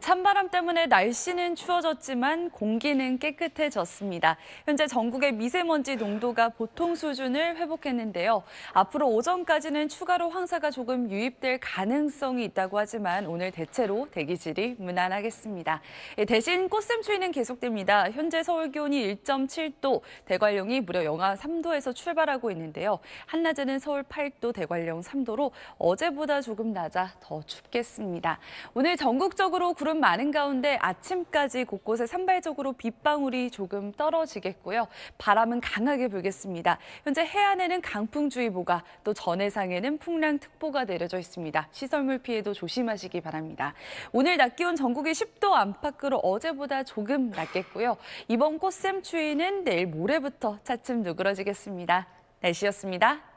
찬바람 때문에 날씨는 추워졌지만 공기는 깨끗해졌습니다. 현재 전국의 미세먼지 농도가 보통 수준을 회복했는데요. 앞으로 오전까지는 추가로 황사가 조금 유입될 가능성이 있다고 하지만 오늘 대체로 대기질이 무난하겠습니다. 예, 대신 꽃샘추위는 계속됩니다. 현재 서울 기온이 1.7도, 대관령이 무려 영하 3도에서 출발하고 있는데요. 한낮에는 서울 8도, 대관령 3도로 어제보다 조금 낮아 더 춥겠습니다. 오늘 전국적으로 구름 많은 가운데 아침까지 곳곳에 산발적으로 빗방울이 조금 떨어지겠고요. 바람은 강하게 불겠습니다. 현재 해안에는 강풍주의보가 또 전해상에는 풍랑특보가 내려져 있습니다. 시설물 피해도 조심하시기 바랍니다. 오늘 낮 기온 전국이 10도 안팎으로 어제보다 조금 낮겠고요. 이번 꽃샘 추위는 내일 모레부터 차츰 누그러지겠습니다. 날씨였습니다.